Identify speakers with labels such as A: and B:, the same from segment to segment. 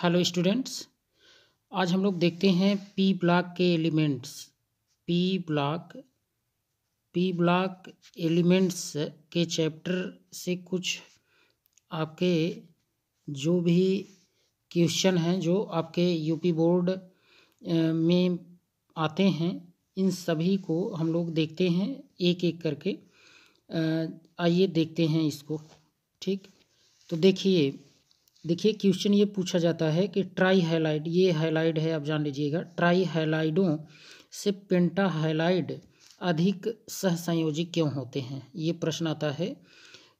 A: hello students आज हम लोग देखते हैं पी ब्लॉक के elements P block P block elements के चैप्टर से कुछ आपके जो भी क्वेश्चन हैं जो आपके यूपी बोर्ड में आते हैं इन सभी को हम लोग देखते हैं एक एक करके आइए देखते हैं इसको ठीक तो देखिए देखिए क्वेश्चन ये पूछा जाता है कि ट्राई हाइलाइड ये हैलाइड है आप जान लीजिएगा ट्राई हैलाइडों से पेंटा हाइलाइड अधिक सहसंयोजी क्यों होते हैं ये प्रश्न आता है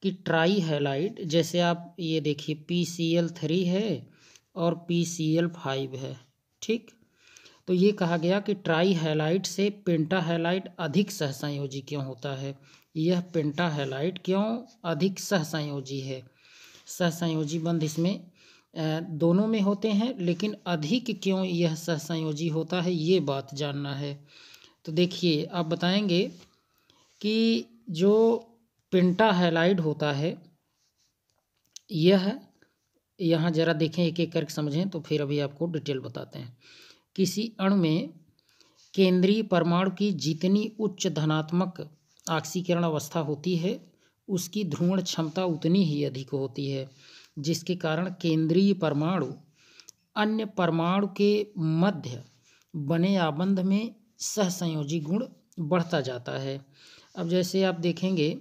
A: कि ट्राई हाइलाइड जैसे आप ये देखिए पी सी एल थ्री है और पी सी एल फाइव है ठीक तो ये कहा गया कि ट्राई हाइलाइट से पेंटा हाइलाइट अधिक सहसंयोजी क्यों होता है यह पेंटा हाइलाइट क्यों अधिक सहसंयोजी है सहसंयोजी बंध इसमें दोनों में होते हैं लेकिन अधिक क्यों यह सहसंयोजी होता है ये बात जानना है तो देखिए आप बताएंगे कि जो पिंटा हैलाइड होता है यह यहाँ जरा देखें एक एक करके समझें तो फिर अभी आपको डिटेल बताते हैं किसी अणु में केंद्रीय परमाणु की जितनी उच्च धनात्मक ऑक्सीकरण अवस्था होती है उसकी ध्रुवण क्षमता उतनी ही अधिक होती है जिसके कारण केंद्रीय परमाणु अन्य परमाणु के मध्य बने आबंध में सहसंयोजी गुण बढ़ता जाता है अब जैसे आप देखेंगे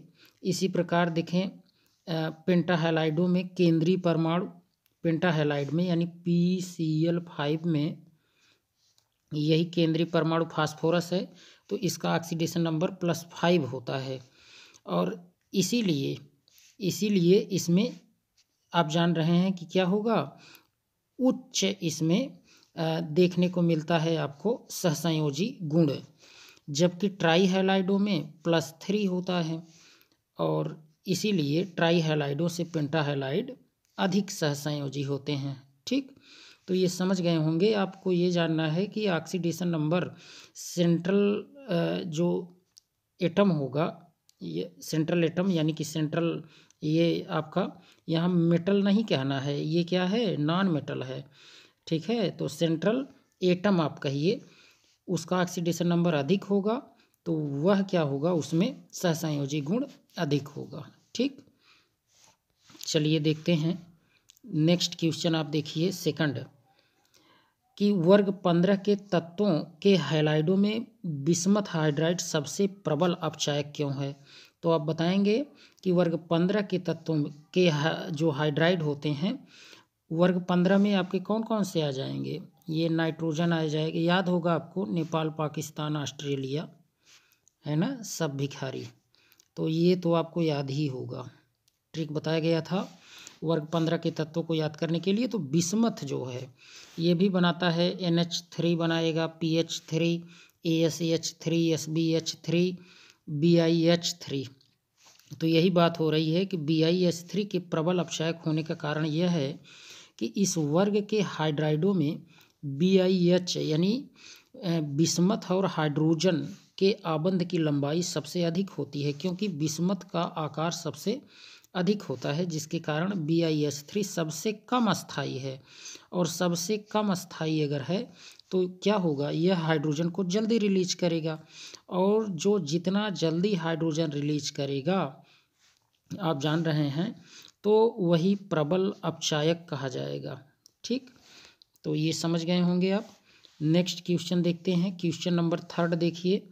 A: इसी प्रकार देखें पेंटाहेलाइडों में केंद्रीय परमाणु पेंटाहेलाइड में यानी पी सी एल फाइव में यही केंद्रीय परमाणु फास्फोरस है तो इसका ऑक्सीडेशन नंबर प्लस फाइव होता है और इसीलिए इसीलिए इसमें आप जान रहे हैं कि क्या होगा उच्च इसमें देखने को मिलता है आपको सहसंयोजी गुण जबकि ट्राई हेलाइडो में प्लस थ्री होता है और इसीलिए ट्राई हेलाइडो से हेलाइड अधिक सहसंयोजी होते हैं ठीक तो ये समझ गए होंगे आपको ये जानना है कि ऑक्सीडेशन नंबर सेंट्रल जो एटम होगा ये सेंट्रल एटम यानी कि सेंट्रल ये आपका यहाँ मेटल नहीं कहना है ये क्या है नॉन मेटल है ठीक है तो सेंट्रल एटम आप कहिए उसका ऑक्सीडेशन नंबर अधिक होगा तो वह क्या होगा उसमें सहसंयोजी गुण अधिक होगा ठीक चलिए देखते हैं नेक्स्ट क्वेश्चन आप देखिए सेकंड कि वर्ग पंद्रह के तत्वों के हाइलाइडों में विस्मत हाइड्राइड सबसे प्रबल अपचायक क्यों है तो आप बताएंगे कि वर्ग पंद्रह के तत्वों के जो हाइड्राइड होते हैं वर्ग पंद्रह में आपके कौन कौन से आ जाएंगे ये नाइट्रोजन आ जाएगा याद होगा आपको नेपाल पाकिस्तान ऑस्ट्रेलिया है ना सब भिखारी तो ये तो आपको याद ही होगा ट्रिक बताया गया था वर्ग पंद्रह के तत्वों को याद करने के लिए तो बिस्मत जो है ये भी बनाता है एन एच थ्री बनाएगा P H three A S H three S B H three B I H three तो यही बात हो रही है कि बी आई एच थ्री के प्रबल अपशायक होने का कारण यह है कि इस वर्ग के हाइड्राइडों में बी आई एच यानी बिस्मत और हाइड्रोजन के आबंध की लंबाई सबसे अधिक होती है क्योंकि बिस्मत का आकार सबसे अधिक होता है जिसके कारण बी आई एस थ्री सबसे कम अस्थाई है और सबसे कम अस्थाई अगर है तो क्या होगा यह हाइड्रोजन को जल्दी रिलीज करेगा और जो जितना जल्दी हाइड्रोजन रिलीज करेगा आप जान रहे हैं तो वही प्रबल अपचायक कहा जाएगा ठीक तो ये समझ गए होंगे आप नेक्स्ट क्वेश्चन देखते हैं क्वेश्चन नंबर थर्ड देखिए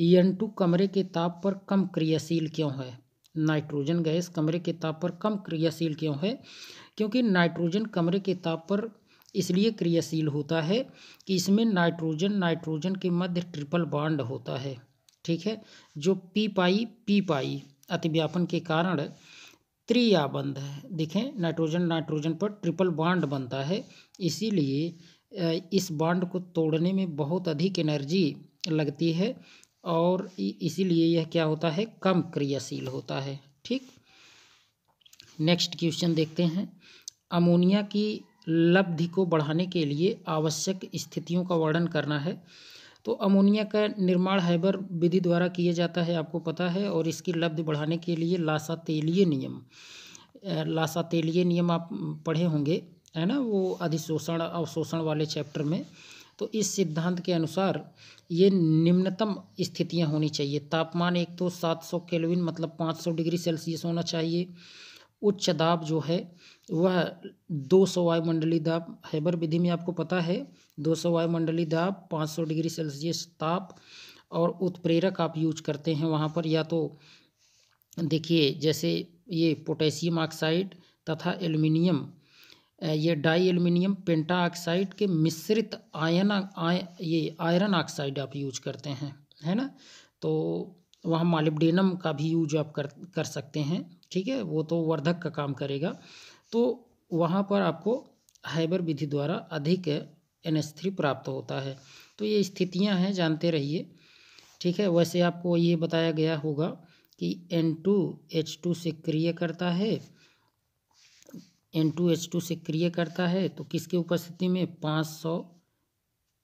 A: ई एन टू कमरे के ताप पर कम क्रियाशील क्यों है नाइट्रोजन गैस कमरे के ताप पर कम क्रियाशील क्यों है क्योंकि नाइट्रोजन कमरे के ताप पर इसलिए क्रियाशील होता है कि इसमें नाइट्रोजन नाइट्रोजन के मध्य ट्रिपल बांड होता है ठीक है जो पी पाई पी पाई अतिव्यापन के कारण त्रियाबंध है देखें नाइट्रोजन नाइट्रोजन पर ट्रिपल बांड बनता है इसीलिए इस बॉन्ड को तोड़ने में बहुत अधिक एनर्जी लगती है और इसीलिए यह क्या होता है कम क्रियाशील होता है ठीक नेक्स्ट क्वेश्चन देखते हैं अमोनिया की लब्धि को बढ़ाने के लिए आवश्यक स्थितियों का वर्णन करना है तो अमोनिया का निर्माण हैबर विधि द्वारा किया जाता है आपको पता है और इसकी लब्धि बढ़ाने के लिए लाशा तेलीय नियम लाशा तेलीय नियम आप पढ़े होंगे है ना वो अधिशोषण अवशोषण वाले चैप्टर में तो इस सिद्धांत के अनुसार ये निम्नतम स्थितियां होनी चाहिए तापमान एक तो 700 केल्विन मतलब 500 डिग्री सेल्सियस होना चाहिए उच्च दाब जो है वह 200 वायुमंडली दाब हैबर विधि में आपको पता है 200 वायुमंडली दाब 500 डिग्री सेल्सियस ताप और उत्प्रेरक आप यूज करते हैं वहाँ पर या तो देखिए जैसे ये पोटेशियम ऑक्साइड तथा एल्युमिनियम ये डाई एल्यूमिनियम पेंटा ऑक्साइड के मिश्रित आयन आय, ये आयरन ऑक्साइड आप यूज करते हैं है ना तो वहाँ मालिबडेनम का भी यूज आप कर कर सकते हैं ठीक है वो तो वर्धक का काम करेगा तो वहाँ पर आपको हाइबर विधि द्वारा अधिक एन एस थ्री प्राप्त होता है तो ये स्थितियाँ हैं जानते रहिए ठीक है वैसे आपको ये बताया गया होगा कि एन टू एच टू से क्रिय करता है एन टू एच टू से क्रिय करता है तो किसकी उपस्थिति में पाँच सौ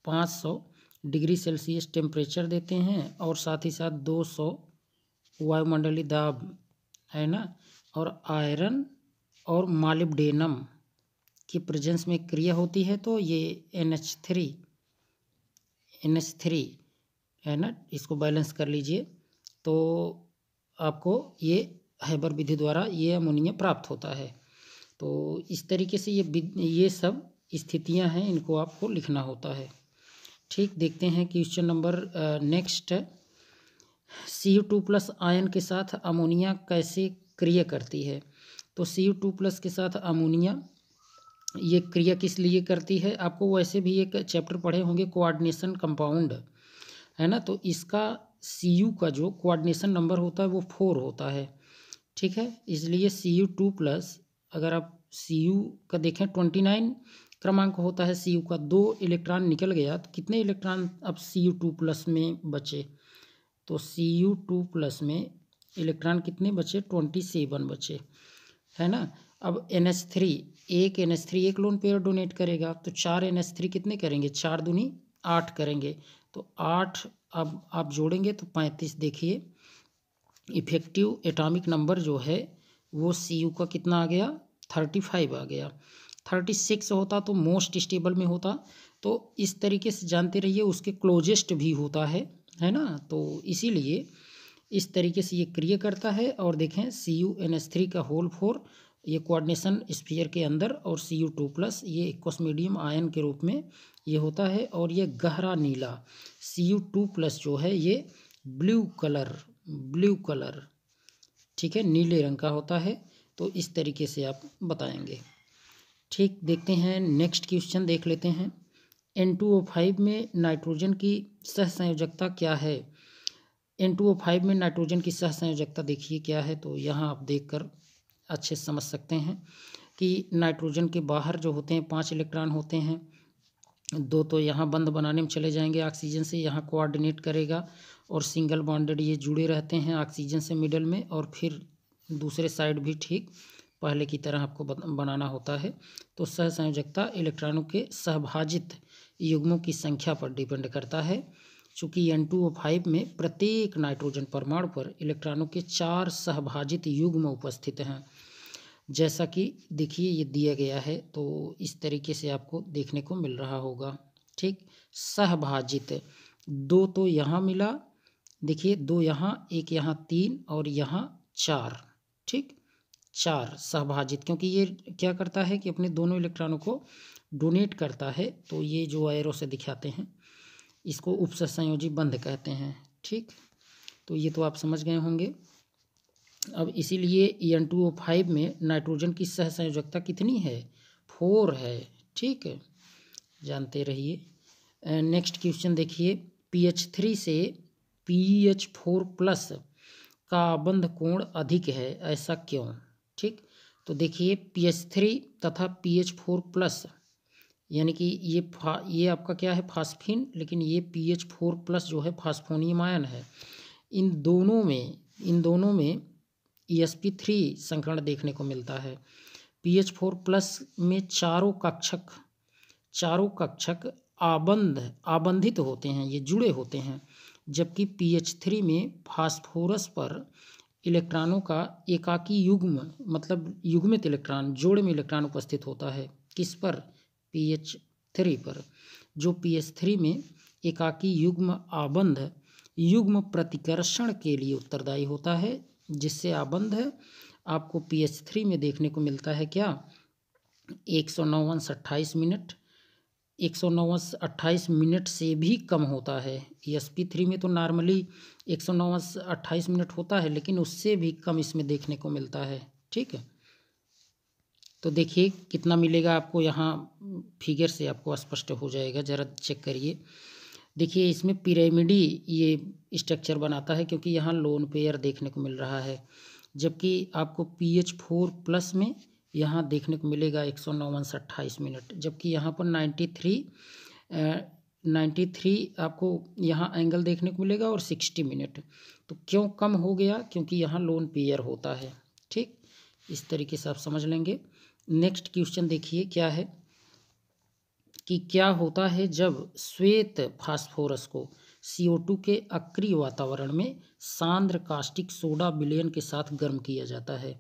A: पाँच सौ डिग्री सेल्सियस टेम्परेचर देते हैं और साथ ही साथ दो सौ वायुमंडली दाब है ना और आयरन और मालिबडेनम की प्रेजेंस में क्रिया होती है तो ये N H three N H three है ना इसको बैलेंस कर लीजिए तो आपको ये हैबर विधि द्वारा ये अमोनिया प्राप्त होता है तो इस तरीके से ये ये सब स्थितियां हैं इनको आपको लिखना होता है ठीक देखते हैं question number next C U two plus ion के साथ अमोनिया कैसे क्रिया करती है तो सी यू टू प्लस के साथ अमोनिया ये क्रिया किस लिए करती है आपको वैसे भी एक चैप्टर पढ़े होंगे कोआर्डिनेशन कंपाउंड है ना तो इसका सी यू का जो कोआर्डिनेशन नंबर होता है वो फोर होता है ठीक है इसलिए सी यू टू प्लस अगर आप सी का देखें ट्वेंटी नाइन क्रमांक होता है सी का दो इलेक्ट्रॉन निकल गया तो कितने इलेक्ट्रॉन अब सी यू टू प्लस में बचे तो सी यू टू प्लस में इलेक्ट्रॉन कितने बचे ट्वेंटी सेवन बचे है ना अब एन एस थ्री एक एन एस थ्री एक लोन पेयर डोनेट करेगा तो चार एन एस थ्री कितने करेंगे चार दूनी आठ करेंगे तो आठ अब आप जोड़ेंगे तो पैंतीस देखिए इफेक्टिव एटॉमिक नंबर जो है वो सी यू का कितना आ गया थर्टी फाइव आ गया थर्टी सिक्स होता तो मोस्ट स्टेबल में होता तो इस तरीके से जानते रहिए उसके क्लोजेस्ट भी होता है है ना तो इसीलिए इस तरीके से ये क्रिय करता है और देखें C U N S three का होल फोर ये कोऑर्डिनेशन स्फीयर के अंदर और सी यू टू प्लस ये इक्वस मीडियम आयन के रूप में ये होता है और ये गहरा नीला सी यू टू प्लस जो है ये ब्लू कलर ब्लू कलर ठीक है नीले रंग का होता है तो इस तरीके से आप बताएंगे ठीक देखते हैं नेक्स्ट क्वेश्चन देख लेते हैं एन टू ओ फाइव में नाइट्रोजन की सह संयोजकता क्या है एन टू ओ फाइव में नाइट्रोजन की सह संयोजकता देखिए क्या है तो यहाँ आप देख कर अच्छे समझ सकते हैं कि नाइट्रोजन के बाहर जो होते हैं पाँच इलेक्ट्रॉन होते हैं दो तो यहाँ बंद बनाने में चले जाएंगे ऑक्सीजन से यहाँ कोऑर्डिनेट करेगा और सिंगल बॉन्डेड ये जुड़े रहते हैं ऑक्सीजन से मिडल में और फिर दूसरे साइड भी ठीक पहले की तरह आपको बनाना होता है तो सहसंयोजकता इलेक्ट्रॉनों के सहभाजित युग्मों की संख्या पर डिपेंड करता है चूँकि एन टू ओ फाइव में प्रत्येक नाइट्रोजन परमाणु पर इलेक्ट्रॉनों के चार सहभाजित युग्म उपस्थित हैं जैसा कि देखिए ये दिया गया है तो इस तरीके से आपको देखने को मिल रहा होगा ठीक सहभाजित दो तो यहाँ मिला देखिए दो यहाँ एक यहाँ तीन और यहाँ चार ठीक चार सहभाजित क्योंकि ये क्या करता है कि अपने दोनों इलेक्ट्रॉनों को डोनेट करता है तो ये जो एरो से दिखाते हैं इसको उपसंयोजी बंध कहते हैं ठीक तो ये तो आप समझ गए होंगे अब इसीलिए E N two O five में नाइट्रोजन की सह संयोजकता कितनी है फोर है ठीक है जानते रहिए नेक्स्ट क्वेश्चन देखिए पी एच थ्री से पी एच फोर प्लस का बंध कोण अधिक है ऐसा क्यों ठीक तो देखिए पी एच थ्री तथा पी एच फोर प्लस यानी कि ये फा ये आपका क्या है फास्फिन लेकिन ये पी एच फोर प्लस जो है फास्फोनियम आयन है इन दोनों में इन दोनों में ई एस पी थ्री संकरण देखने को मिलता है पी एच फोर प्लस में चारों कक्षक चारों कक्षक आबंध आबंधित होते हैं ये जुड़े होते हैं जबकि पी एच थ्री में फास्फोरस पर इलेक्ट्रॉनों का एकाकी युग्म मतलब युग्मित इलेक्ट्रॉन जोड़े में इलेक्ट्रॉन उपस्थित होता है किस पर पी एच थ्री पर जो पी एच थ्री में एकाकी युग्म आबंध युग्म प्रतिकर्षण के लिए उत्तरदायी होता है जिससे आबंध है आपको पी एच थ्री में देखने को मिलता है क्या एक सौ नौवन अट्ठाईस मिनट एक सौ नौवन अट्ठाईस मिनट से भी कम होता है एस e पी थ्री में तो नॉर्मली एक सौ नौवन अट्ठाईस मिनट होता है लेकिन उससे भी कम इसमें देखने को मिलता है ठीक है तो देखिए कितना मिलेगा आपको यहाँ फिगर से आपको स्पष्ट हो जाएगा ज़रा चेक करिए देखिए इसमें पिरामिडी ये स्ट्रक्चर बनाता है क्योंकि यहाँ लोन पेयर देखने को मिल रहा है जबकि आपको पी एच फोर प्लस में यहाँ देखने को मिलेगा एक सौ नौवन से अट्ठाईस मिनट जबकि यहाँ पर नाइन्टी थ्री नाइन्टी थ्री आपको यहाँ एंगल देखने को मिलेगा और सिक्सटी मिनट तो क्यों कम हो गया क्योंकि यहाँ लोन पेयर होता है ठीक इस तरीके से आप समझ लेंगे नेक्स्ट क्वेश्चन देखिए क्या है कि क्या होता है जब श्वेत फास्फोरस को CO2 के अक्रिय वातावरण में सांद्र कास्टिक सोडा विलयन के साथ गर्म किया जाता है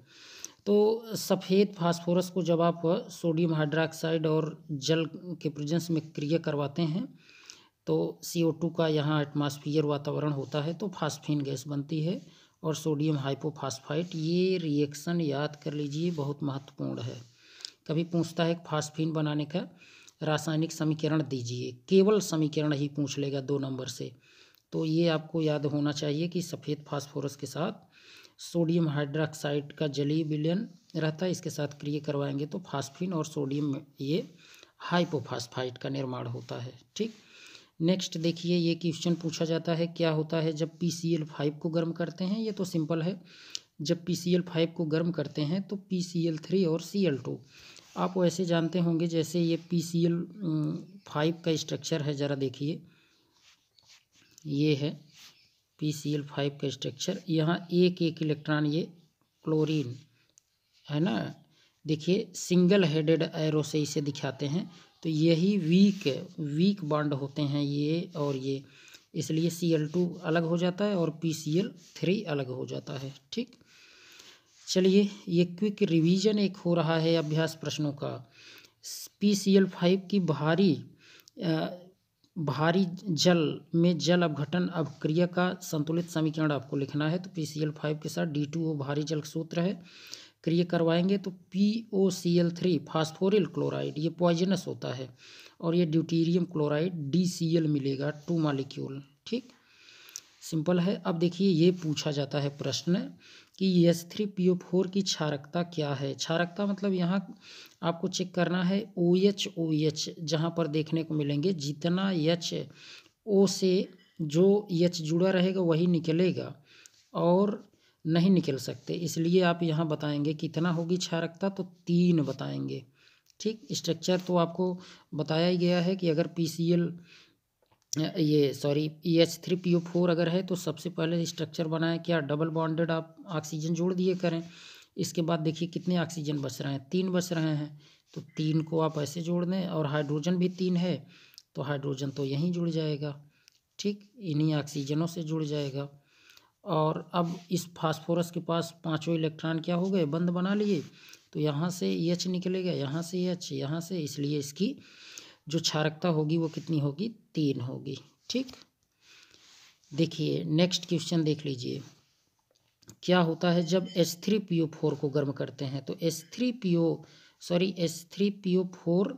A: तो सफ़ेद फास्फोरस को जब आप सोडियम हाइड्रोक्साइड और जल के प्रजेंस में क्रिय करवाते हैं तो CO2 का यहाँ एटमॉस्फेयर वातावरण होता है तो फास्फीन गैस बनती है और सोडियम हाइपोफास्फाइट ये रिएक्शन याद कर लीजिए बहुत महत्वपूर्ण है कभी पूछता है फास्फीन बनाने का रासायनिक समीकरण दीजिए केवल समीकरण ही पूछ लेगा दो नंबर से तो ये आपको याद होना चाहिए कि सफ़ेद फास्फोरस के साथ सोडियम हाइड्रोक्साइड का जलीय विलयन रहता है इसके साथ क्रिय करवाएंगे तो फास्फिन और सोडियम में ये हाइपोफास्फाइट का निर्माण होता है ठीक नेक्स्ट देखिए ये क्वेश्चन पूछा जाता है क्या होता है जब पी सी एल फाइव को गर्म करते हैं ये तो सिंपल है जब पी सी एल फाइव को गर्म करते हैं तो पी सी एल थ्री और सी एल टू आप वैसे जानते होंगे जैसे ये पी सी एल फाइव का स्ट्रक्चर है ज़रा देखिए ये है पी सी एल फाइव का स्ट्रक्चर यहाँ एक एक इलेक्ट्रॉन ये क्लोरीन है ना देखिए सिंगल हेडेड एरो से इसे दिखाते हैं तो यही वीक वीक बॉन्ड होते हैं ये और ये इसलिए सी एल टू अलग हो जाता है और पी सी एल थ्री अलग हो जाता है ठीक चलिए ये क्विक रिवीजन एक हो रहा है अभ्यास प्रश्नों का पी सी एल फाइव की भारी भारी जल में जल अवघटन अवक्रिया का संतुलित समीकरण आपको लिखना है तो पी सी एल फाइव के साथ डी टू ओ भारी जल सूत्र है क्रिया करवाएंगे तो P O C L three phosphoryl chloride ये पॉइजनस होता है और ये deuterium chloride D C L मिलेगा टू मालिक्यूल ठीक सिंपल है अब देखिए ये पूछा जाता है प्रश्न कि S three P O four की क्षारकता क्या है क्षारकता मतलब यहाँ आपको चेक करना है ओ एच ओ एच जहाँ पर देखने को मिलेंगे जितना एच ओ से जो एच जुड़ा रहेगा वही निकलेगा और नहीं निकल सकते इसलिए आप यहाँ बताएंगे कितना होगी क्षारकता तो तीन बताएंगे ठीक स्ट्रक्चर तो आपको बताया ही गया है कि अगर पी सी एल ये sorry E H three P O four अगर है तो सबसे पहले स्ट्रक्चर बनाएं क्या डबल बॉन्डेड आप ऑक्सीजन जोड़ दिए करें इसके बाद देखिए कितने ऑक्सीजन बच रहे हैं तीन बच रहे हैं तो तीन को आप ऐसे जोड़ दें और हाइड्रोजन भी तीन है तो हाइड्रोजन तो यहीं जुड़ जाएगा ठीक इन्हीं ऑक्सीजनों से जुड़ जाएगा और अब इस फास्फोरस के पास पाँचों इलेक्ट्रॉन क्या हो गए बंद बना लिए तो यहाँ से एच e निकलेगा यहाँ से एच e यहाँ से इसलिए इसकी जो क्षारकता होगी वो कितनी होगी तीन होगी ठीक देखिए नेक्स्ट क्वेश्चन देख लीजिए क्या होता है जब S three P O four को गर्म करते हैं तो S three P O sorry S three P O four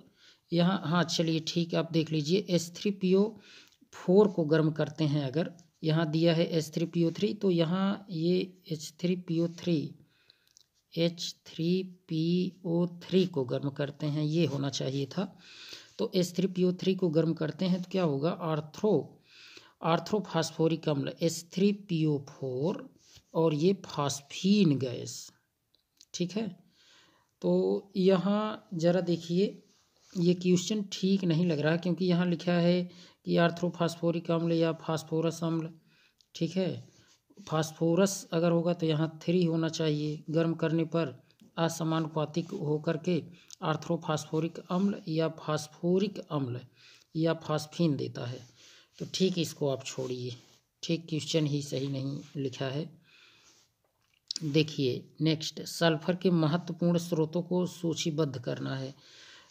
A: यहाँ हाँ चलिए ठीक है आप देख लीजिए S three P O four को गर्म करते हैं अगर यहाँ दिया है S three P O three तो यहाँ ये H three P O three H three P O three को गर्म करते हैं ये होना चाहिए था तो S three P O three को गर्म करते हैं तो क्या होगा आर्थ्रो आर्थ्रोफास्फोरिक अम्ल S three P O four और ये फास्फीन गैस ठीक है तो यहाँ ज़रा देखिए ये क्वेश्चन ठीक नहीं लग रहा क्योंकि यहाँ लिखा है कि आर्थ्रोफास्फोरिक अम्ल या फास्फोरस अम्ल ठीक है फास्फोरस अगर होगा तो यहाँ थ्री होना चाहिए गर्म करने पर असमानुपातिक होकर के आर्थ्रोफास्फोरिक अम्ल या फास्फोरिक अम्ल या फास्फीन देता है तो ठीक इसको आप छोड़िए ठीक क्वेश्चन ही सही नहीं लिखा है देखिए नेक्स्ट सल्फर के महत्वपूर्ण स्रोतों को सूचीबद्ध करना है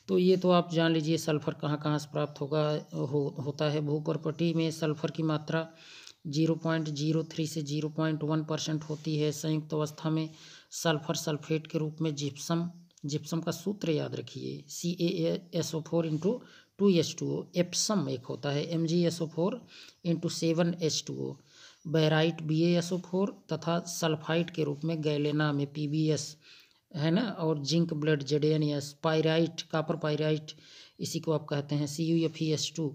A: तो ये तो आप जान लीजिए सल्फर कहाँ कहाँ से प्राप्त होगा हो, होता है भूपर्पटी में सल्फर की मात्रा जीरो पॉइंट जीरो थ्री से जीरो पॉइंट वन परसेंट होती है संयुक्त अवस्था में सल्फर सल्फेट के रूप में जिप्सम जिप्सम का सूत्र याद रखिए C A S O four into two H two O Epsom एक होता है M G S O four into seven H two O barite B S O four तथा सल्फाइट के रूप में गैलेना में पी बी एस है ना और zinc blende Z N S pyrite copper pyrite इसी को आप कहते हैं C U F E S two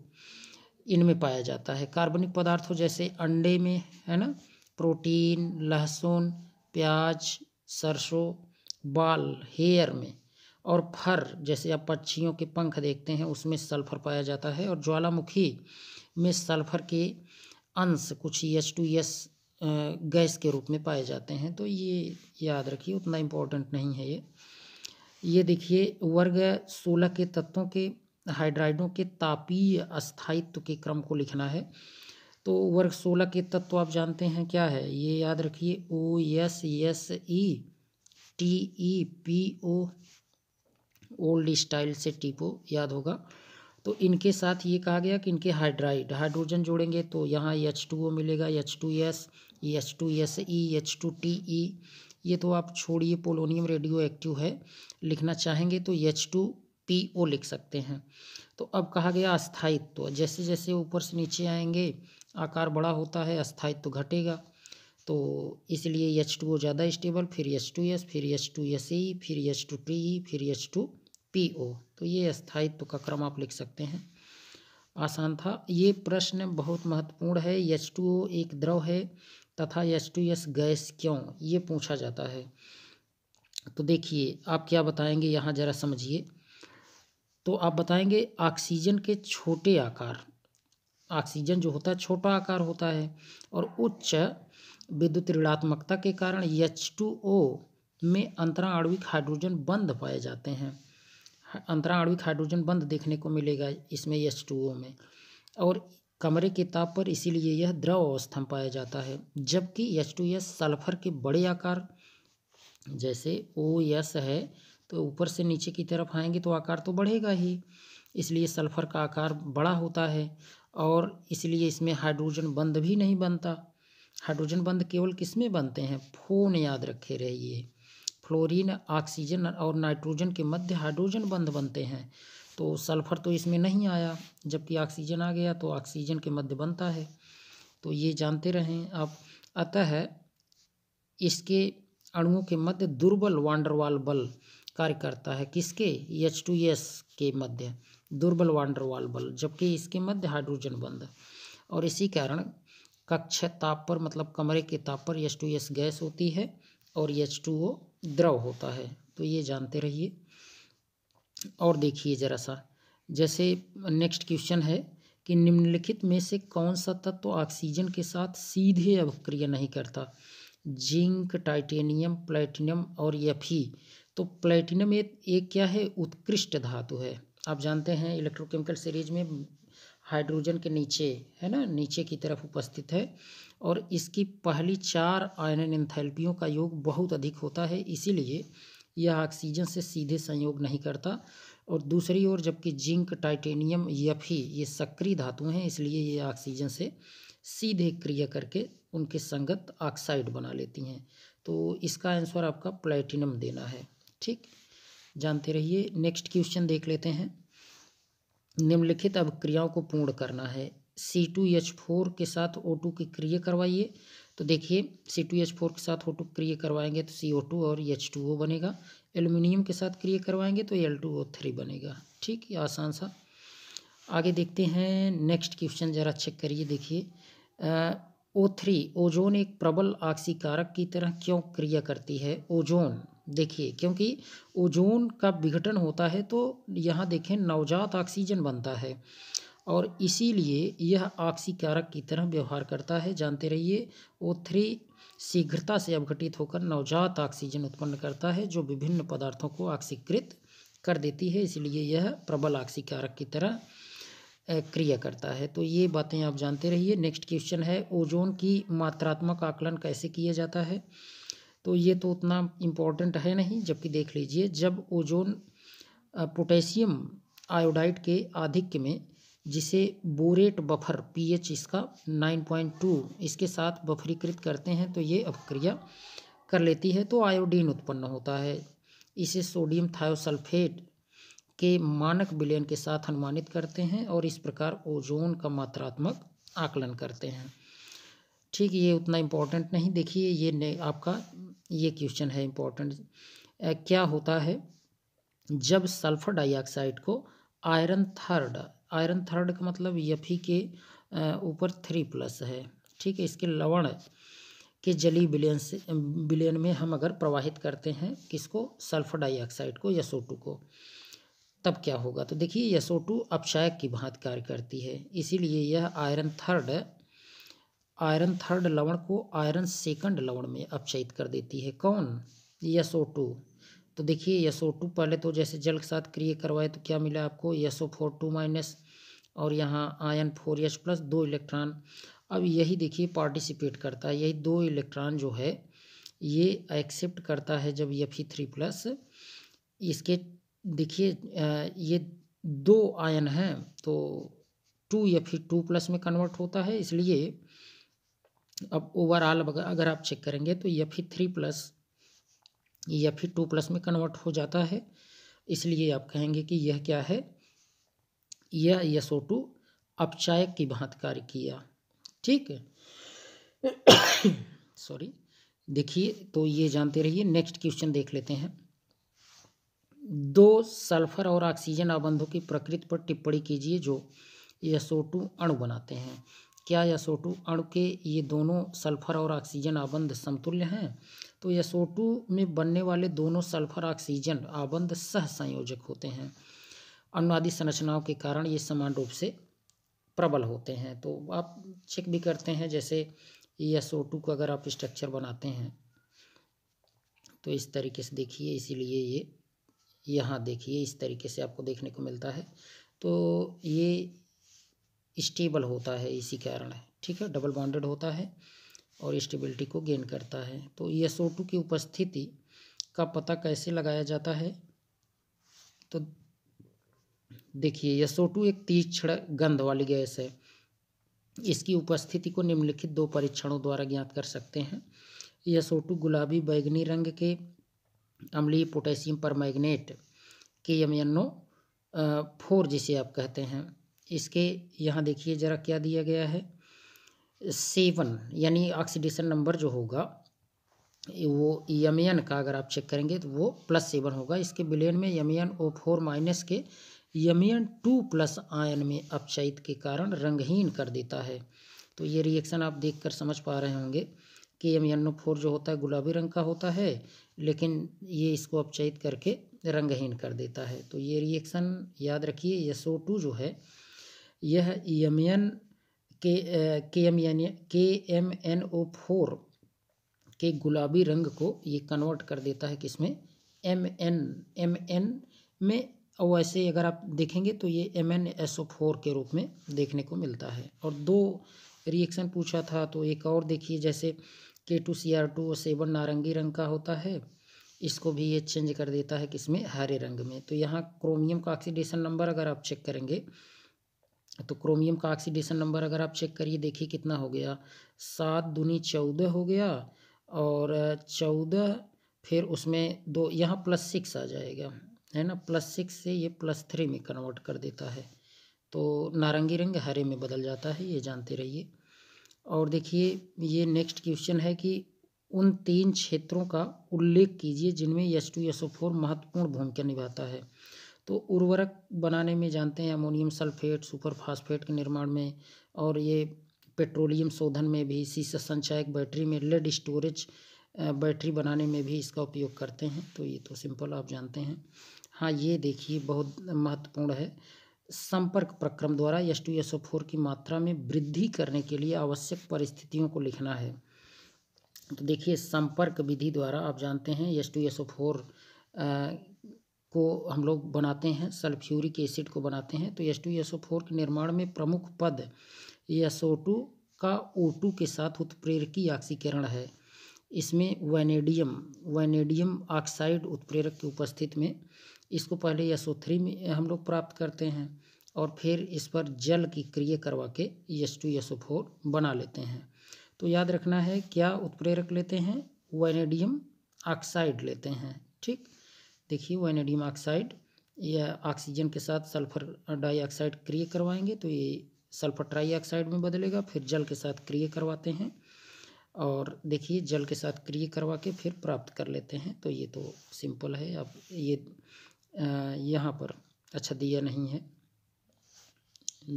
A: इनमें पाया जाता है कार्बनिक पदार्थों जैसे अंडे में है ना प्रोटीन लहसुन प्याज सरसों बाल हेयर में और फर जैसे आप पक्षियों के पंख देखते हैं उसमें सल्फर पाया जाता है और ज्वालामुखी में सल्फर के अंश कुछ एच टू एस गैस के रूप में पाए जाते हैं तो ये याद रखिए उतना इम्पोर्टेंट नहीं है ये ये देखिए वर्ग सोलह के तत्वों के हाइड्राइडों के तापीय अस्थायित्व के क्रम को लिखना है तो वर्ग सोलह के तत्व आप जानते हैं क्या है ये याद रखिए O S S E T E P O old style से टीपो याद होगा तो इनके साथ ये कहा गया कि इनके हाइड्राइड हाइड्रोजन जोड़ेंगे तो यहाँ एच टू ओ मिलेगा H two S H two S E H two T E ये तो आप छोड़िए पोलोनियम रेडियो एक्टिव है लिखना चाहेंगे तो एच टू पी ओ लिख सकते हैं तो अब कहा गया अस्थायित्व तो जैसे जैसे ऊपर से नीचे आएंगे आकार बड़ा होता है अस्थायित्व तो घटेगा तो इसलिए एच टू ओ ज़्यादा स्टेबल फिर एच टू एस फिर एच टू एस ई फिर एच टू टी ई फिर एच टू पी ओ तो ये अस्थायित्व तो का क्रम आप लिख सकते हैं आसान था ये प्रश्न बहुत महत्वपूर्ण है एच टू ओ एक द्रव है तथा एच टू एस गैस क्यों ये पूछा जाता है तो देखिए आप क्या बताएंगे यहाँ ज़रा समझिए तो आप बताएंगे ऑक्सीजन के छोटे आकार ऑक्सीजन जो होता है छोटा आकार होता है और उच्च विद्युत ऋणात्मकता के कारण एच टू ओ में अंतराणविक हाइड्रोजन बंद पाए जाते हैं अंतराणविक हाइड्रोजन बंद देखने को मिलेगा इसमें एच टू ओ में और कमरे के ताप पर इसीलिए यह द्रव अवस्था में पाया जाता है जबकि एच टू एस सल्फर के बड़े आकार जैसे ओ एस है तो ऊपर से नीचे की तरफ आएंगे तो आकार तो बढ़ेगा ही इसलिए सल्फर का आकार बड़ा होता है और इसलिए इसमें हाइड्रोजन बंद भी नहीं बनता हाइड्रोजन बंद केवल किस में बनते हैं फोन याद रखे रहिए फ्लोरीन ऑक्सीजन और नाइट्रोजन के मध्य हाइड्रोजन बंद बनते हैं तो सल्फर तो इसमें नहीं आया जबकि ऑक्सीजन आ गया तो ऑक्सीजन के मध्य बनता है तो ये जानते रहें आप अतः इसके अणुओं के मध्य दुर्बल वांडरवाल बल कार्य करता है किसके एच टू एस के मध्य दुर्बल वांडरवाल बल जबकि इसके मध्य हाइड्रोजन बंद और इसी कारण कक्ष ताप पर मतलब कमरे के ताप पर एच टू एस गैस होती है और एच टू ओ द्रव होता है तो ये जानते रहिए और देखिए ज़रा सा जैसे नेक्स्ट क्वेश्चन है कि निम्नलिखित में से कौन सा तत्व तो ऑक्सीजन के साथ सीधे अभिक्रिया नहीं करता जिंक टाइटेनियम प्लेटिनियम और यफी तो प्लेटिनियम एक क्या है उत्कृष्ट धातु है आप जानते हैं इलेक्ट्रोकेमिकल सीरीज में हाइड्रोजन के नीचे है ना नीचे की तरफ उपस्थित है और इसकी पहली चार आयन एंथैल्पियों का योग बहुत अधिक होता है इसीलिए यह ऑक्सीजन से सीधे संयोग नहीं करता और दूसरी ओर जबकि जिंक टाइटेनियम यफ ही ये सक्रिय धातु हैं इसलिए ये ऑक्सीजन से सीधे क्रिया करके उनके संगत ऑक्साइड बना लेती हैं तो इसका आंसर आपका प्लेटिनम देना है ठीक जानते रहिए नेक्स्ट क्वेश्चन देख लेते हैं निम्नलिखित अब क्रियाओं को पूर्ण करना है सी टू एच फोर के साथ ओ टू की क्रिया करवाइए तो देखिए सी टू एच फोर के साथ ओ टू क्रिया करवाएंगे तो सी ओ टू और एच टू ओ बनेगा एल्यूमिनियम के साथ क्रिया करवाएंगे तो एल टू ओ थ्री बनेगा ठीक है आसान सा आगे देखते हैं नेक्स्ट क्वेश्चन ज़रा चेक करिए देखिए ओ थ्री ओजोन एक प्रबल ऑक्सीकारक की तरह क्यों क्रिया करती है ओजोन देखिए क्योंकि ओजोन का विघटन होता है तो यहाँ देखें नवजात ऑक्सीजन बनता है और इसीलिए यह ऑक्सीकारक की तरह व्यवहार करता है जानते रहिए ओ थ्री शीघ्रता से अवघटित होकर नवजात ऑक्सीजन उत्पन्न करता है जो विभिन्न पदार्थों को ऑक्सीकृत कर देती है इसलिए यह प्रबल ऑक्सीकारक की तरह क्रिया करता है तो ये बातें आप जानते रहिए नेक्स्ट क्वेश्चन है ओजोन की मात्रात्मक आकलन कैसे किया जाता है तो ये तो उतना इम्पोर्टेंट है नहीं जबकि देख लीजिए जब ओजोन पोटेशियम आयोडाइड के आधिक्य में जिसे बोरेट बफर पीएच इसका 9.2 इसके साथ बफरीकृत करते हैं तो ये अपक्रिया कर लेती है तो आयोडीन उत्पन्न होता है इसे सोडियम थायोसल्फेट के मानक विलयन के साथ अनुमानित करते हैं और इस प्रकार ओजोन का मात्रात्मक आकलन करते हैं ठीक ये उतना इम्पोर्टेंट नहीं देखिए ये आपका ये क्वेश्चन है इम्पोर्टेंट क्या होता है जब सल्फर डाइऑक्साइड को आयरन थर्ड आयरन थर्ड का मतलब यफी के e ऊपर थ्री प्लस है ठीक है इसके लवण के जली बिलियन से बिलियन में हम अगर प्रवाहित करते हैं किसको सल्फर डाइऑक्साइड को यसो टू को तब क्या होगा तो देखिए टू अपशायक की भांत कार्य करती है इसीलिए यह आयरन थर्ड आयरन थर्ड लवण को आयरन सेकंड लवण में अपचयित कर देती है कौन यसो टू तो देखिए यसो टू पहले तो जैसे जल के साथ क्रिया करवाए तो क्या मिला आपको यसो फोर टू माइनस और यहाँ आयन फोर एच प्लस दो इलेक्ट्रॉन अब यही देखिए पार्टिसिपेट करता है यही दो इलेक्ट्रॉन जो है ये एक्सेप्ट करता है जब यफ थ्री प्लस इसके देखिए ये दो आयन हैं तो टू यफ टू प्लस में कन्वर्ट होता है इसलिए अब ओवरऑल अगर आप चेक करेंगे तो ये फिर थ्री प्लस एफ फिर टू प्लस में कन्वर्ट हो जाता है इसलिए आप कहेंगे कि यह क्या है यह एस ओ टू अपचायक की भांत कार्य किया ठीक सॉरी देखिए तो ये जानते रहिए नेक्स्ट क्वेश्चन देख लेते हैं दो सल्फर और ऑक्सीजन आबंधों की प्रकृति पर टिप्पणी कीजिए जो एस ओ टू अणु बनाते हैं क्या यसोटू अणु के ये दोनों सल्फर और ऑक्सीजन आबंध समतुल्य हैं तो यसोटू में बनने वाले दोनों सल्फर ऑक्सीजन आबंध सह संयोजक होते हैं अनुवादी संरचनाओं के कारण ये समान रूप से प्रबल होते हैं तो आप चेक भी करते हैं जैसे टू का अगर आप स्ट्रक्चर बनाते हैं तो इस तरीके से देखिए इसीलिए ये यहाँ देखिए इस तरीके से आपको देखने को मिलता है तो ये स्टेबल होता है इसी कारण है ठीक है डबल बॉन्डेड होता है और स्टेबिलिटी को गेन करता है तो एस e की उपस्थिति का पता कैसे लगाया जाता है तो देखिए एस e एक तीक्षण गंध वाली गैस है इसकी उपस्थिति को निम्नलिखित दो परीक्षणों द्वारा ज्ञात कर सकते हैं एस e गुलाबी बैगनी रंग के अम्लीय पोटेशियम पर मैगनेट के एम फोर जिसे आप कहते हैं इसके यहाँ देखिए ज़रा क्या दिया गया है सेवन यानी ऑक्सीडेशन नंबर जो होगा वो यमयन का अगर आप चेक करेंगे तो वो प्लस सेवन होगा इसके बिलियन में यमयन ओ फोर माइनस के यमयन टू प्लस आयन में अपचयित के कारण रंगहीन कर देता है तो ये रिएक्शन आप देख कर समझ पा रहे होंगे कि यमयन फोर जो होता है गुलाबी रंग का होता है लेकिन ये इसको अपचयित करके रंगहीन कर देता है तो ये रिएक्शन याद रखिए यसो ओ टू जो है यह यमयन e के K M N K M N O four के गुलाबी रंग को ये कन्वर्ट कर देता है किसमें एम एन एम एन में और वैसे अगर आप देखेंगे तो ये M N S O four के रूप में देखने को मिलता है और दो रिएक्शन पूछा था तो एक और देखिए जैसे K two C R two seven नारंगी रंग का होता है इसको भी ये चेंज कर देता है किसमें हरे रंग में तो यहाँ क्रोमियम का ऑक्सीडेशन नंबर अगर आप चेक करेंगे तो क्रोमियम का ऑक्सीडेशन नंबर अगर आप चेक करिए देखिए कितना हो गया सात दुनी चौदह हो गया और चौदह फिर उसमें दो यहाँ प्लस सिक्स आ जाएगा है ना प्लस सिक्स से ये प्लस थ्री में कन्वर्ट कर देता है तो नारंगी रंग हरे में बदल जाता है ये जानते रहिए और देखिए ये नेक्स्ट क्वेश्चन है कि उन तीन क्षेत्रों का उल्लेख कीजिए जिनमें S two S O four महत्वपूर्ण भूमिका निभाता है तो उर्वरक बनाने में जानते हैं अमोनियम सल्फेट सुपर फास्फेट के निर्माण में और ये पेट्रोलियम शोधन में भी शीश संचायक बैटरी में लेड स्टोरेज बैटरी बनाने में भी इसका उपयोग करते हैं तो ये तो सिंपल आप जानते हैं हाँ ये देखिए बहुत महत्वपूर्ण है संपर्क प्रक्रम द्वारा S two S O four की मात्रा में वृद्धि करने के लिए आवश्यक परिस्थितियों को लिखना है तो देखिए संपर्क विधि द्वारा आप जानते हैं S two S O four को हम लोग बनाते हैं सल्फ्यूरिक एसिड को बनाते हैं तो S two S O four के निर्माण में प्रमुख पद एस ओ टू का ओ टू के साथ उत्प्रेरकी ऑक्सीकरण है इसमें वैनेडियम वैनेडियम ऑक्साइड उत्प्रेरक की उपस्थित में इसको पहले एस ओ थ्री में हम लोग प्राप्त करते हैं और फिर इस पर जल की क्रिया करवा के S two S O four बना लेते हैं तो याद रखना है क्या उत्प्रेरक लेते हैं वैनेडियम ऑक्साइड लेते हैं ठीक देखिए वैनेडियम ऑक्साइड या ऑक्सीजन के साथ सल्फर डाइऑक्साइड क्रिय करवाएंगे तो ये सल्फर ट्राईऑक्साइड में बदलेगा फिर जल के साथ क्रिय करवाते हैं और देखिए जल के साथ क्रिय करवा के फिर प्राप्त कर लेते हैं तो ये तो सिंपल है अब ये यहाँ पर अच्छा दिया नहीं है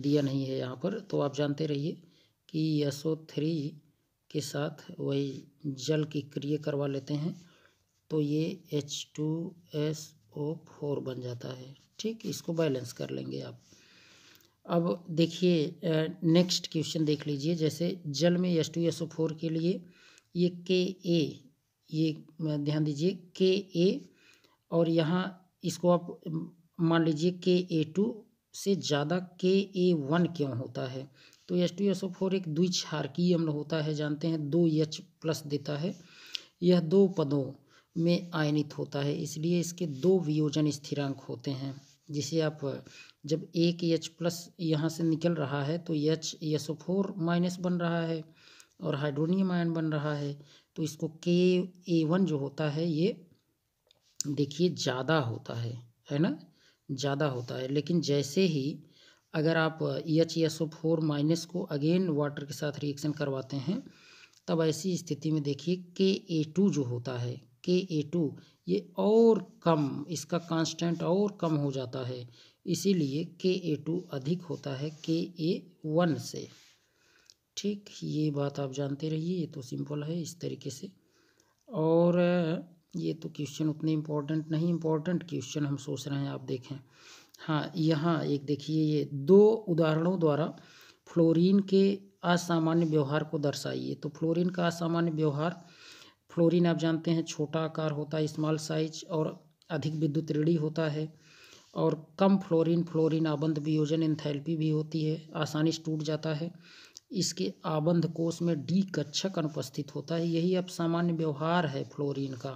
A: दिया नहीं है यहाँ पर तो आप जानते रहिए कि एस ओ थ्री के साथ वही जल की क्रिय करवा लेते हैं तो ये H two S O four बन जाता है ठीक इसको बैलेंस कर लेंगे आप अब देखिए नेक्स्ट क्वेश्चन देख लीजिए जैसे जल में S two S O four के लिए ये के ए ये ध्यान दीजिए के ए और यहाँ इसको आप मान लीजिए के ए टू से ज़्यादा के ए वन क्यों होता है तो S two S O four एक द्विक्षारकीय अम्ल होता है जानते हैं दो एच प्लस देता है यह दो पदों में आयनित होता है इसलिए इसके दो वियोजन स्थिरांक होते हैं जिसे आप जब एक एच प्लस यहाँ से निकल रहा है तो H S O four minus बन रहा है और हाइड्रोनियम आयन बन रहा है तो इसको के ए वन जो होता है ये देखिए ज़्यादा होता है है ना ज़्यादा होता है लेकिन जैसे ही अगर आप H S O four minus को अगेन वाटर के साथ रिएक्शन करवाते हैं तब ऐसी स्थिति में देखिए के ए टू जो होता है के ए टू ये और कम इसका कांस्टेंट और कम हो जाता है इसीलिए के ए टू अधिक होता है के ए वन से ठीक ये बात आप जानते रहिए ये तो सिंपल है इस तरीके से और ये तो क्वेश्चन उतने इम्पोर्टेंट नहीं इम्पोर्टेंट क्वेश्चन हम सोच रहे हैं आप देखें हाँ यहाँ एक देखिए ये दो उदाहरणों द्वारा फ्लोरीन के असामान्य व्यवहार को दर्शाइए तो फ्लोरीन का असामान्य व्यवहार फ्लोरीन आप जानते हैं छोटा आकार होता है स्मॉल साइज और अधिक विद्युत ऋणी होता है और कम फ्लोरीन फ्लोरीन आबंध वियोजन एंथैल्पी भी होती है आसानी से टूट जाता है इसके आबंध कोष में डी कक्षक अनुपस्थित होता है यही अब सामान्य व्यवहार है फ्लोरीन का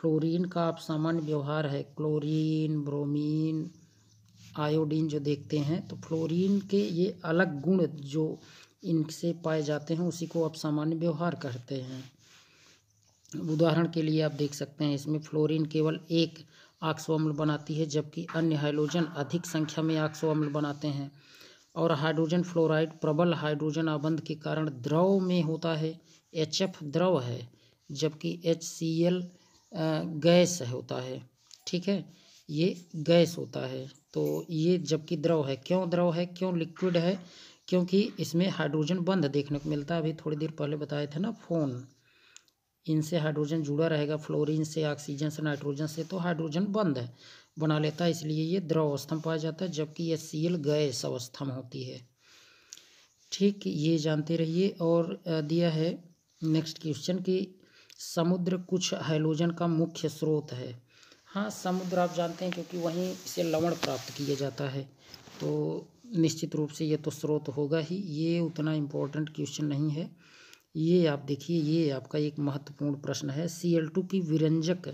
A: फ्लोरीन का आप सामान्य व्यवहार है क्लोरीन ब्रोमीन आयोडीन जो देखते हैं तो फ्लोरीन के ये अलग गुण जो इनसे पाए जाते हैं उसी को आप सामान्य व्यवहार कहते हैं उदाहरण के लिए आप देख सकते हैं इसमें फ्लोरीन केवल एक आक्सो अम्ल बनाती है जबकि अन्य हाइड्रोजन अधिक संख्या में आक्सो अम्ल बनाते हैं और हाइड्रोजन फ्लोराइड प्रबल हाइड्रोजन आबंध के कारण द्रव में होता है एच एफ द्रव है जबकि एच सी एल गैस होता है ठीक है ये गैस होता है तो ये जबकि द्रव है क्यों द्रव है क्यों लिक्विड है क्योंकि इसमें हाइड्रोजन बंध देखने को मिलता है अभी थोड़ी देर पहले बताए थे ना फ़ोन इनसे हाइड्रोजन जुड़ा रहेगा फ्लोरीन से ऑक्सीजन से नाइट्रोजन से तो हाइड्रोजन बंद है बना लेता है इसलिए ये द्रव अवस्था में पाया जाता है जबकि ये सील गैस अवस्था में होती है ठीक ये जानते रहिए और दिया है नेक्स्ट क्वेश्चन कि समुद्र कुछ हाइड्रोजन का मुख्य स्रोत है हाँ समुद्र आप जानते हैं क्योंकि वहीं से लवण प्राप्त किया जाता है तो निश्चित रूप से ये तो स्रोत होगा ही ये उतना इम्पोर्टेंट क्वेश्चन नहीं है ये आप देखिए ये आपका एक महत्वपूर्ण प्रश्न है सी एल टू की विरंजक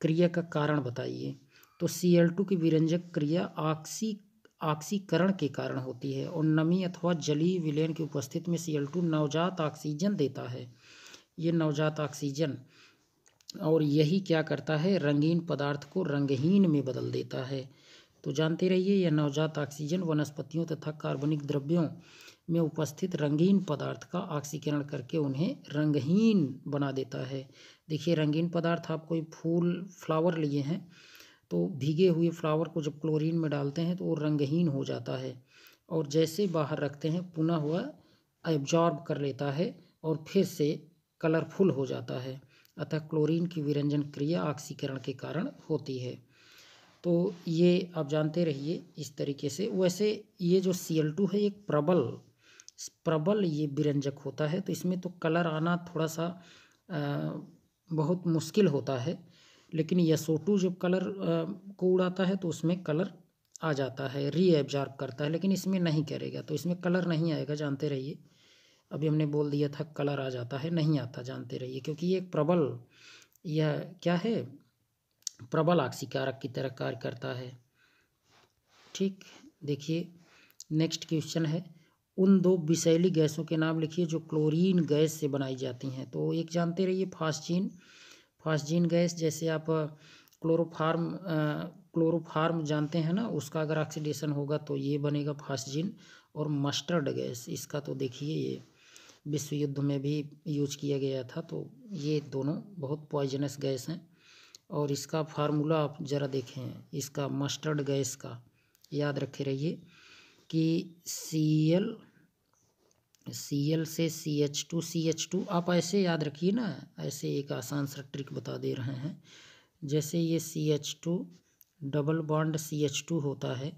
A: क्रिया का कारण बताइए तो सी एल टू की विरंजक क्रिया ऑक्सी ऑक्सीकरण के कारण होती है और नमी अथवा जलीय विलयन की उपस्थिति में सी एल टू नवजात ऑक्सीजन देता है ये नवजात ऑक्सीजन और यही क्या करता है रंगीन पदार्थ को रंगहीन में बदल देता है तो जानते रहिए यह नवजात ऑक्सीजन वनस्पतियों तथा कार्बनिक द्रव्यों में उपस्थित रंगीन पदार्थ का ऑक्सीकरण करके उन्हें रंगहीन बना देता है देखिए रंगीन पदार्थ आप कोई फूल फ्लावर लिए हैं तो भीगे हुए फ्लावर को जब क्लोरीन में डालते हैं तो वो रंगहीन हो जाता है और जैसे बाहर रखते हैं पुनः हुआ एब्जॉर्ब कर लेता है और फिर से कलरफुल हो जाता है अतः क्लोरीन की विरंजन क्रिया ऑक्सीकरण के कारण होती है तो ये आप जानते रहिए इस तरीके से वैसे ये जो सी है एक प्रबल प्रबल ये व्यंजक होता है तो इसमें तो कलर आना थोड़ा सा आ, बहुत मुश्किल होता है लेकिन यसोटू जब कलर आ, को उड़ाता है तो उसमें कलर आ जाता है री एब्जॉर्ब करता है लेकिन इसमें नहीं करेगा तो इसमें कलर नहीं आएगा जानते रहिए अभी हमने बोल दिया था कलर आ जाता है नहीं आता जानते रहिए क्योंकि ये प्रबल यह क्या है प्रबल आक्सीकारक की तरह कार्य करता है ठीक देखिए नेक्स्ट क्वेश्चन है उन दो विषैली गैसों के नाम लिखिए जो क्लोरीन गैस से बनाई जाती हैं तो एक जानते रहिए फास्जीन फास्जीन गैस जैसे आप क्लोरोफार्म क्लोरोफार्म जानते हैं ना उसका अगर ऑक्सीडेशन होगा तो ये बनेगा फास्जीन और मस्टर्ड गैस इसका तो देखिए ये विश्व युद्ध में भी यूज किया गया था तो ये दोनों बहुत पॉइजनस गैस हैं और इसका फार्मूला आप ज़रा देखें इसका मस्टर्ड गैस का याद रखे रहिए कि सी एल सी एल से C H two C H two आप ऐसे याद रखिए ना ऐसे एक आसान सा ट्रिक बता दे रहे हैं जैसे ये C H two double bond C H two होता है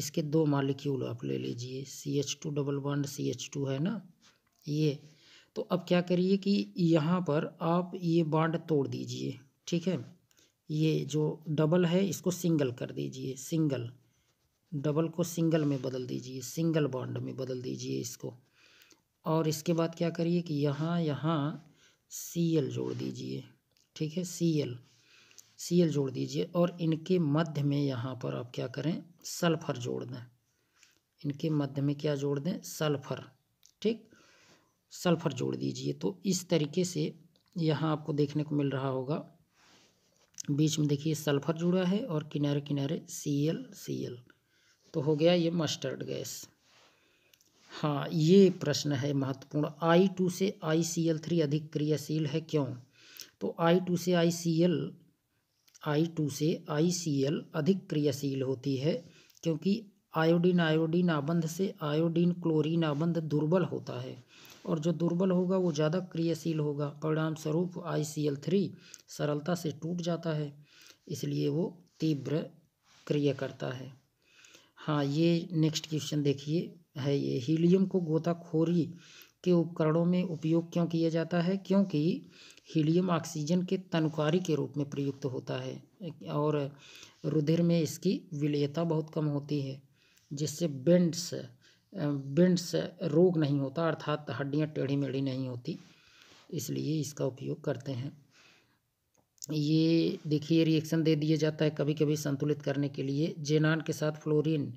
A: इसके दो मालिक्यूल आप ले लीजिए C H two double bond C H two है ना ये तो अब क्या करिए कि यहाँ पर आप ये बॉन्ड तोड़ दीजिए ठीक है ये जो डबल है इसको सिंगल कर दीजिए सिंगल डबल को सिंगल में बदल दीजिए सिंगल बॉन्ड में बदल दीजिए इसको और इसके बाद क्या करिए कि यहाँ यहाँ सी एल जोड़ दीजिए ठीक है सी एल सी एल जोड़ दीजिए और इनके मध्य में यहाँ पर आप क्या करें सल्फर जोड़ दें इनके मध्य में क्या जोड़ दें सल्फर ठीक सल्फर जोड़ दीजिए तो इस तरीके से यहाँ आपको देखने को मिल रहा होगा बीच में देखिए सल्फर जुड़ा है और किनारे किनारे सी एल सी एल तो हो गया ये मस्टर्ड गैस हाँ ये प्रश्न है महत्वपूर्ण आई टू से आई सी एल थ्री अधिक क्रियाशील है क्यों तो आई टू से आई सी एल आई टू से आई सी एल अधिक क्रियाशील होती है क्योंकि आयोडीन आयोडीन आबंध से आयोडीन क्लोरीन आबंध दुर्बल होता है और जो दुर्बल होगा वो ज़्यादा क्रियाशील होगा परिणाम स्वरूप आई सी एल थ्री सरलता से टूट जाता है इसलिए वो तीव्र क्रिया करता है हाँ ये नेक्स्ट क्वेश्चन देखिए है ये हीलियम को गोताखोरी के उपकरणों में उपयोग क्यों किया जाता है क्योंकि हीलियम ऑक्सीजन के तनुकारी के रूप में प्रयुक्त होता है और रुधिर में इसकी विलयता बहुत कम होती है जिससे बेंड्स बेंड्स रोग नहीं होता अर्थात हड्डियाँ टेढ़ी मेढ़ी नहीं होती इसलिए इसका उपयोग करते हैं ये देखिए रिएक्शन दे दिया जाता है कभी कभी संतुलित करने के लिए जेनान के साथ फ्लोरीन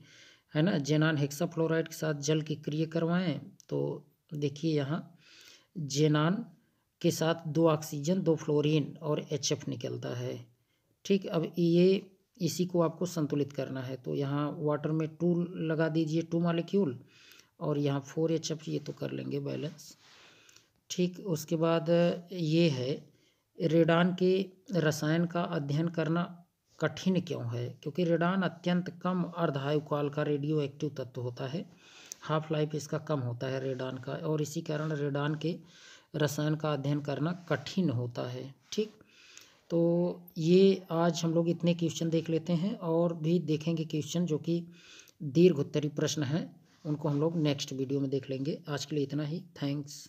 A: है ना जेनान हेक्सा फ्लोराइड के साथ जल की क्रिया करवाएं तो देखिए यहाँ जेनान के साथ दो ऑक्सीजन दो फ्लोरीन और एच निकलता है ठीक अब ये इसी को आपको संतुलित करना है तो यहाँ वाटर में टू लगा दीजिए टू मालिक्यूल और यहाँ फोर एच ये तो कर लेंगे बैलेंस ठीक उसके बाद ये है रेडान के रसायन का अध्ययन करना कठिन क्यों है क्योंकि रेडान अत्यंत कम अर्धआयुकाल का रेडियो एक्टिव तत्व होता है हाफ लाइफ इसका कम होता है रेडान का और इसी कारण रेडान के रसायन का अध्ययन करना कठिन होता है ठीक तो ये आज हम लोग इतने क्वेश्चन देख लेते हैं और भी देखेंगे क्वेश्चन जो कि दीर्घ उत्तरी प्रश्न हैं उनको हम लोग नेक्स्ट वीडियो में देख लेंगे आज के लिए इतना ही थैंक्स